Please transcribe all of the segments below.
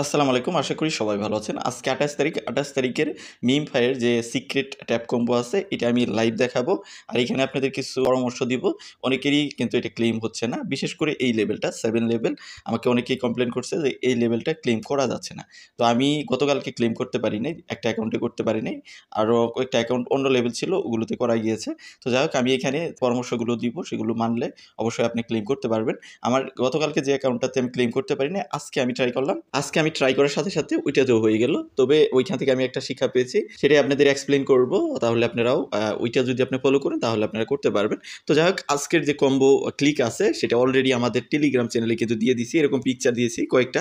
আসসালামু আলাইকুম আশা করি সবাই ভালো আছেন আজকে আঠাশ তারিখ আঠাশ তারিখের মিম ফায়ের যে সিক্রেট ট্যাপ কম্বো আছে এটা আমি লাইভ দেখাবো আর এখানে আপনাদের কিছু পরামর্শ দিব অনেকেরই কিন্তু এটা ক্লেম হচ্ছে না বিশেষ করে এই লেভেলটা সেভেন লেভেল আমাকে অনেকেই কমপ্লেন করছে যে এই লেভেলটা ক্লেম করা যাচ্ছে না তো আমি গতকালকে ক্লেম করতে পারি নাই একটা অ্যাকাউন্টে করতে পারি নাই আরও একটা অ্যাকাউন্ট অন্য লেভেল ছিল ওগুলোতে করা গিয়েছে তো যাই হোক আমি এখানে পরামর্শগুলো দিব সেগুলো মানলে অবশ্যই আপনি ক্লেম করতে পারবেন আমার গতকালকে যে অ্যাকাউন্টটাতে আমি ক্লেম করতে পারি নাই আজকে আমি ট্রাই করলাম আজকে আমি ট্রাই করার সাথে সাথে ওইটাতেও হয়ে গেল তবে ওইখান থেকে আমি একটা শিক্ষা পেয়েছি সেটাই আপনাদের এক্সপ্লেন করব তাহলে আপনারাও ওইটা যদি আপনি ফলো করেন তাহলে আপনারা করতে পারবেন তো যাই হোক আজকের যে কম্বো ক্লিক আছে সেটা অলরেডি আমাদের টেলিগ্রাম চ্যানেলে কিন্তু দিয়ে দিয়েছি এরকম পিকচার দিয়েছি কয়েকটা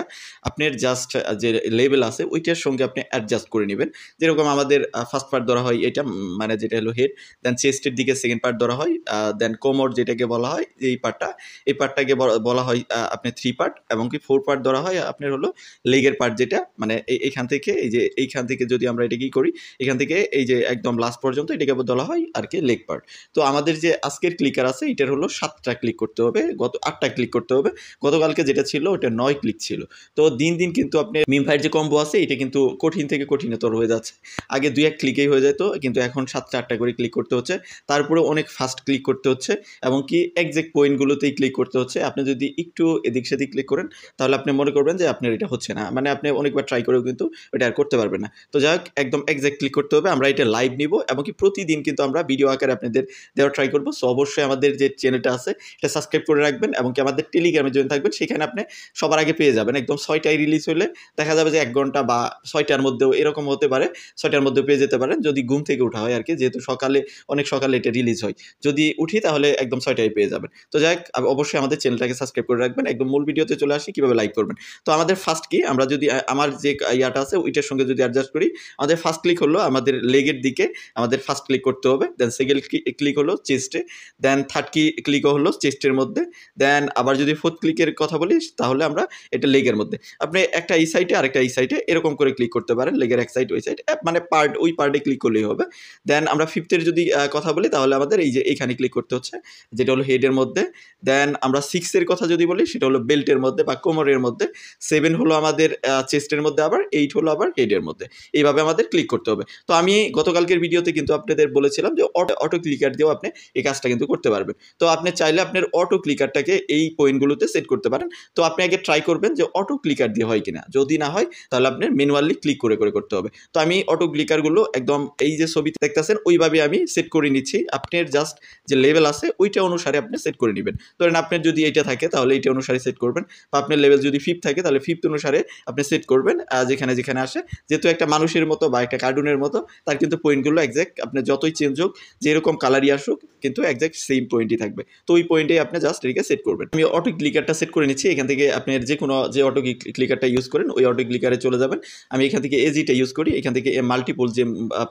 আপনার জাস্ট যে লেভেল আছে ওইটার সঙ্গে আপনি অ্যাডজাস্ট করে নেবেন যেরকম আমাদের ফার্স্ট পার্ট ধরা হয় এটা মানে যেটা হলো হেড দেন চেস্টের দিকে সেকেন্ড পার্ট ধরা হয় দেন কোমর যেটাকে বলা হয় এই পার্টটা এই পার্টটাকে বলা হয় আপনি থ্রি পার্ট এবং কি ফোর পার্ট ধরা হয় আপনার হলো লেগের পার্ট যেটা মানে এইখান থেকে এই যে এইখান থেকে যদি আমরা এটা কি করি এখান থেকে এই যে একদম লাস্ট পর্যন্ত এটাকে বলা হয় আর কি লেগ পার্ট তো আমাদের যে আজকের ক্লিকার আছে এটার হলো সাতটা ক্লিক করতে হবে গত আটটা ক্লিক করতে হবে গতকালকে যেটা ছিল ওটা নয় ক্লিক ছিল তো দিন দিন কিন্তু আপনি মিম ফাইয়ের যে কম্বো আছে এটা কিন্তু কঠিন থেকে কঠিনতর হয়ে যাচ্ছে আগে দুই এক ক্লিকেই হয়ে যেত কিন্তু এখন সাতটা আটটা করে ক্লিক করতে হচ্ছে তারপরে অনেক ফাস্ট ক্লিক করতে হচ্ছে এবং কি একজ্যাক্ট পয়েন্টগুলোতেই ক্লিক করতে হচ্ছে আপনি যদি একটু এদিক সেদিক ক্লিক করেন তাহলে আপনি মনে করবেন যে আপনার এটা হচ্ছে না না মানে আপনি অনেকবার ট্রাই করেও কিন্তু এটা আর করতে পারবেন না তো যাই হোক একদম একজ্যাক্ট ক্লিক করতে হবে আমরা এটা লাইভ নিব এবং কি প্রতিদিন কিন্তু আমরা ভিডিও আকারে আপনাদের দেওয়ার ট্রাই করবো সো অবশ্যই আমাদের যে চ্যানেলটা আছে এটা সাবস্ক্রাইব করে রাখবেন এবং কি আমাদের টেলিগ্রামে জয়েন থাকবেন সেখানে আপনি সবার আগে পেয়ে যাবেন একদম ছয়টায় রিলিজ হলে দেখা যাবে যে এক ঘন্টা বা ছয়টার মধ্যেও এরকম হতে পারে ছয়টার মধ্যে পেয়ে যেতে পারেন যদি ঘুম থেকে ওঠা হয় আর কি যেহেতু সকালে অনেক সকালে এটা রিলিজ হয় যদি উঠি তাহলে একদম ছয়টায় পেয়ে যাবেন তো যাই অবশ্যই আমাদের চ্যানেলটাকে সাবস্ক্রাইব করে রাখবেন একদম মূল ভিডিওতে চলে আসি কীভাবে লাইক করবেন তো আমাদের ফার্স্ট কি আমরা যদি আমার যে ইয়াটা আছে ওইটার সঙ্গে যদি অ্যাডজাস্ট করি আমাদের ফার্স্ট ক্লিক হলো আমাদের লেগের দিকে আমাদের ফার্স্ট ক্লিক করতে হবে দেন সেকেন্ড ক্লিক হলো চেস্টে দেন থার্ড কি ক্লিকও হলো চেস্টের মধ্যে দেন আবার যদি ফোর্থ ক্লিকের কথা বলি তাহলে আমরা এটা লেগের মধ্যে আপনি একটা এই সাইডে আরেকটা এই সাইডে এরকম করে ক্লিক করতে পারেন লেগের এক সাইড ওই সাইড মানে পার্ট ওই পার্টে ক্লিক করলেই হবে দেন আমরা ফিফথের যদি কথা বলি তাহলে আমাদের এই যে এখানে ক্লিক করতে হচ্ছে যেটা হলো হেডের মধ্যে দেন আমরা সিক্সের কথা যদি বলি সেটা হলো বেল্টের মধ্যে বা কোমরের মধ্যে সেভেন হলো আমাদের আমাদের চেস্টের মধ্যে আবার এইট হলো আবার হেডের মধ্যে এইভাবে আমাদের ক্লিক করতে হবে তো আমি গতকালকের ভিডিওতে কিন্তু আপনাদের বলেছিলাম যে অটো অটো ক্লিকার দিয়েও আপনি এই কাজটা কিন্তু করতে পারবেন তো আপনি চাইলে আপনার অটো ক্লিকারটাকে এই পয়েন্টগুলোতে সেট করতে পারেন তো আপনি আগে ট্রাই করবেন যে অটো ক্লিকার দিয়ে হয় কিনা যদি না হয় তাহলে আপনার মেনুয়ালি ক্লিক করে করে করতে হবে তো আমি অটো ক্লিকারগুলো একদম এই যে ছবিতে দেখতেছেন ওইভাবে আমি সেট করে নিচ্ছি আপনার জাস্ট যে লেভেল আছে ওইটা অনুসারে আপনি সেট করে নেবেন ধরেন আপনার যদি এটা থাকে তাহলে এইটা অনুসারে সেট করবেন বা আপনার লেভেল যদি ফিফ থাকে তাহলে ফিফথ অনুসারে আপনি সেট করবেন যেখানে যেখানে আসে যেহেতু একটা মানুষের মতো বা একটা কার্টুনের মতো তার কিন্তু পয়েন্টগুলো একজ্যাক্ট আপনি যতই চেঞ্জ হোক যেরকম কালারই আসুক কিন্তু একজ্যাক্ট সেম পয়েন্টই থাকবে তো ওই পয়েন্টেই আপনি জাস্ট এটিকে সেট করবেন আমি অটো ক্লিকারটা সেট করে নিচ্ছি এখান থেকে আপনার যে কোনো যে অটো ক্লিকারটা ইউজ করেন ওই অটো ক্লিকারে চলে যাবেন আমি এখান থেকে এজিটা ইউজ করি এখান থেকে মাল্টিপল যে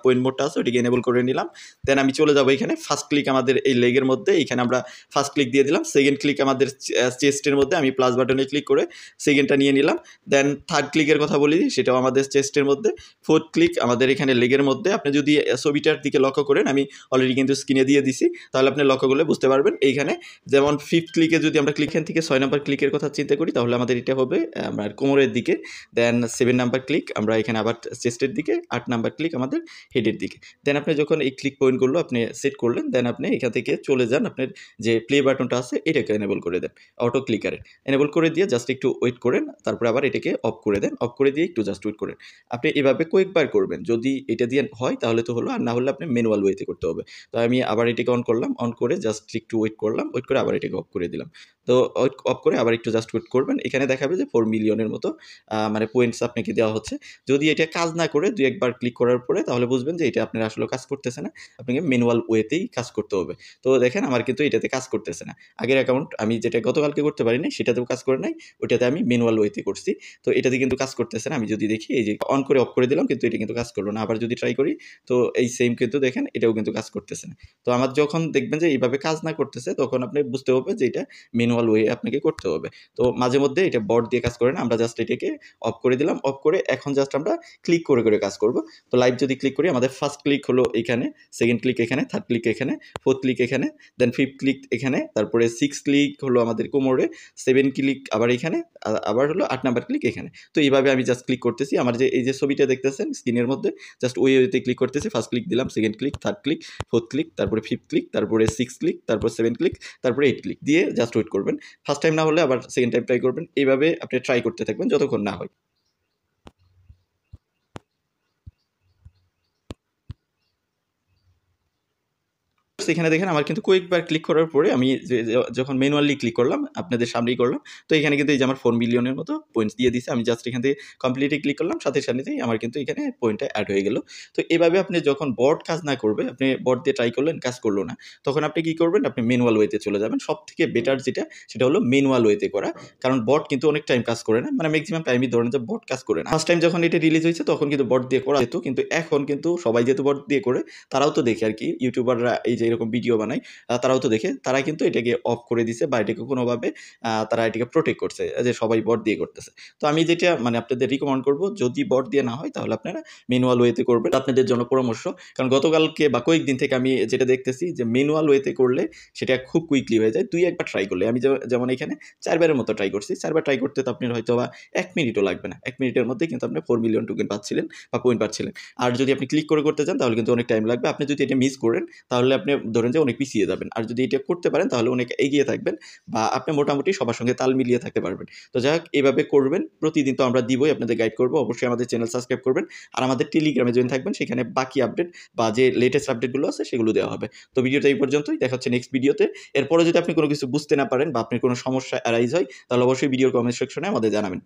পয়েন্ট মোডটা আছে ওটিকে এনেবল করে নিলাম দেন আমি চলে যাবো এখানে ফার্স্ট ক্লিক আমাদের এই লেগের মধ্যে এখানে আমরা ফার্স্ট ক্লিক দিয়ে দিলাম সেকেন্ড ক্লিক আমাদের চেস্টের মধ্যে আমি প্লাস বাটনে ক্লিক করে সেকেন্ডটা নিয়ে নিলাম দেন থার্ড ক্লিকের কথা বলি সেটাও আমাদের চেস্টের মধ্যে ফোর্থ ক্লিক আমাদের এখানে লেগের মধ্যে আপনি যদি ছবিটার দিকে লক্ষ্য করেন আমি অলরেডি কিন্তু স্ক্রিনে দিয়ে দিছি তাহলে আপনি লক্ষ্য করলে বুঝতে পারবেন এইখানে যেমন ফিফথ ক্লিকে যদি আমরা ক্লিকের থেকে ছয় নাম্বার ক্লিকের কথা চিন্তা করি তাহলে আমাদের এটা হবে আমরা কোমরের দিকে দেন সেভেন নাম্বার ক্লিক আমরা এখানে আবার চেস্টের দিকে আট নাম্বার ক্লিক আমাদের হেডের দিকে দেন আপনি যখন এই ক্লিক পয়েন্টগুলো আপনি সেট করলেন দেন আপনি এখান থেকে চলে যান আপনার যে প্লে বাটনটা আছে এটাকে এনেবল করে দেন অটো ক্লিকারে এনেবল করে দিয়ে জাস্ট একটু ওয়েট করেন তারপরে আবার এটাকে অফ করে দেন অফ করে দিয়ে একটু জাস্ট ওয়েট করেন আপনি এভাবে কয়েকবার করবেন যদি এটা দিয়ে হয় তাহলে তো হলো আর না হলে আপনি ম্যানুয়াল ওয়েতে করতে হবে তো আমি আবার এটিকে অন করলাম অন করে জাস্ট একটু ওয়েট করলাম ওয়েট করে আবার এটিকে অফ করে দিলাম তো অফ করে আবার একটু জাস্ট ওয়েট করবেন এখানে দেখাবে যে ফোর মিলিয়নের মতো মানে পয়েন্টস আপনাকে দেওয়া হচ্ছে যদি এটা কাজ না করে দুই একবার ক্লিক করার পরে তাহলে বুঝবেন যে এটা আপনার আসলে কাজ করতেছে না আপনাকে ম্যানুয়াল ওয়েতেই কাজ করতে হবে তো দেখেন আমার কিন্তু এটাতে কাজ করতেছে না আগের অ্যাকাউন্ট আমি যেটা গতকালকে করতে পারি নাই সেটাতেও কাজ করে নাই ওটাতে আমি ম্যানুয়াল ওয়েতে করছি তো এটাতে কিন্তু কাজ করতেছে না আমি যদি দেখি এই যে অন করে অফ করে দিলাম কিন্তু এটা কিন্তু কাজ করলো না আবার যদি ট্রাই করি তো এই সেম কিন্তু দেখেন এটাও কিন্তু কাজ করতেছে না তো আমার যখন দেখবেন যে এইভাবে কাজ না করতেছে তখন আপনি বুঝতে হবে যে এটা ম্যানুয়াল ওয়ে আপনাকে করতে হবে তো মাঝে মধ্যে এটা বট দিয়ে কাজ করে না আমরা জাস্ট এটাকে অফ করে দিলাম অফ করে এখন জাস্ট আমরা ক্লিক করে করে কাজ করব তো লাইভ যদি ক্লিক করি আমাদের ফার্স্ট ক্লিক হলো এখানে সেকেন্ড ক্লিক এখানে থার্ড ক্লিক এখানে ফোর্থ ক্লিক এখানে দেন ফিফথ ক্লিক এখানে তারপরে সিক্স ক্লিক হলো আমাদের কোমরে সেভেন ক্লিক আবার এখানে আবার হলো আট নাম্বার ক্লিক এখানে তো এইভাবে আমি জাস্ট ক্লিক করতেছি আমার যে এই যে ছবিটা দেখতেছেন স্ক্রিনের মধ্যে জাস্ট ওই ওয়েতে ক্লিক করতেছি ফার্স্ট ক্লিক দিলাম second click third click fourth click তারপরে ফিফথ ক্লিক তারপরে সিক্স ক্লিক তারপর সেভেন ক্লিক তারপরে এইট ক্লিক দিয়ে জাস্ট ওয়েট করবেন ফার্স্ট টাইম না হলে আবার সেকেন্ড টাইম ট্রাই করবেন এইভাবে আপনি ট্রাই করতে থাকবেন যতক্ষণ না হয় এখানে দেখেন আমার কিন্তু কয়েকবার ক্লিক করার পরে আমি যখন ম্যানুয়ালি ক্লিক করলাম আপনাদের সামনেই করলাম তো এখানে কিন্তু এই যে আমার ফোর মিলিয়নের মতো পয়েন্টস দিয়ে দিছে আমি জাস্ট এখান থেকে কমপ্লিটলি ক্লিক করলাম সাথে সামনেতেই আমার কিন্তু এখানে পয়েন্টটা অ্যাড হয়ে গেল তো এভাবে আপনি যখন বট কাজ না করবে আপনি বট দিয়ে ট্রাই করলেন কাজ করলো না তখন আপনি কি করবেন আপনি ম্যানুয়াল ওয়েতে চলে যাবেন সব থেকে বেটার যেটা সেটা হলো ম্যানুয়াল ওয়েতে করা কারণ বট কিন্তু অনেক টাইম কাজ করে না মানে ম্যাক্সিমাম টাইমই ধরেন যে বট কাজ করে না ফার্স্ট টাইম যখন এটা রিলিজ হয়েছে তখন কিন্তু বট দিয়ে করা যেত কিন্তু এখন কিন্তু সবাই যেহেতু বট দিয়ে করে তারাও তো দেখে আর কি ইউটিউবাররা এই যে এরকম ভিডিও বানাই তারাও তো দেখে তারা কিন্তু এটাকে অফ করে দিছে বা এটাকে কোনোভাবে তারা এটাকে প্রোটেক্ট করছে যে সবাই বট দিয়ে করতেছে তো আমি যেটা মানে আপনাদের রিকমেন্ড করব যদি বট দিয়ে না হয় তাহলে আপনারা ম্যানুয়াল ওয়েতে করবেন আপনাদের জন্য পরামর্শ কারণ গতকালকে বা কয়েকদিন থেকে আমি যেটা দেখতেছি যে ম্যানুয়াল ওয়েতে করলে সেটা খুব কুইকলি হয়ে যায় দুই একবার ট্রাই করলে আমি যেমন এখানে চারবারের মতো ট্রাই করছি চারবার ট্রাই করতে তো আপনার হয়তো বা এক মিনিটও লাগবে না এক মিনিটের মধ্যে কিন্তু আপনি ফোর মিলিয়ন টুকেন পাচ্ছিলেন বা পয়েন্ট পাচ্ছিলেন আর যদি আপনি ক্লিক করে করতে চান তাহলে কিন্তু অনেক টাইম লাগবে আপনি যদি এটা মিস করেন তাহলে আপনি ধরেন যে অনেক পিছিয়ে যাবেন আর যদি এটা করতে পারেন তাহলে অনেক এগিয়ে থাকবেন বা আপনি মোটামুটি সবার সঙ্গে তাল মিলিয়ে থাকতে পারবেন তো যাই হোক এভাবে করবেন প্রতিদিন তো আমরা দিবই আপনাদের গাইড করবো অবশ্যই আমাদের চ্যানেল সাবস্ক্রাইব করবেন আর আমাদের টেলিগ্রামে জয়েন থাকবেন সেখানে বাকি আপডেট বা যে লেটেস্ট আপডেটগুলো আছে সেগুলো দেওয়া হবে তো ভিডিওটা এই পর্যন্তই দেখা হচ্ছে নেক্সট ভিডিওতে এরপরে যদি আপনি কোনো কিছু বুঝতে না পারেন বা আপনি কোনো সমস্যা অ্যারাইজ হয় তাহলে অবশ্যই ভিডিও কমেন্ট সেকশনে আমাদের জানাবেন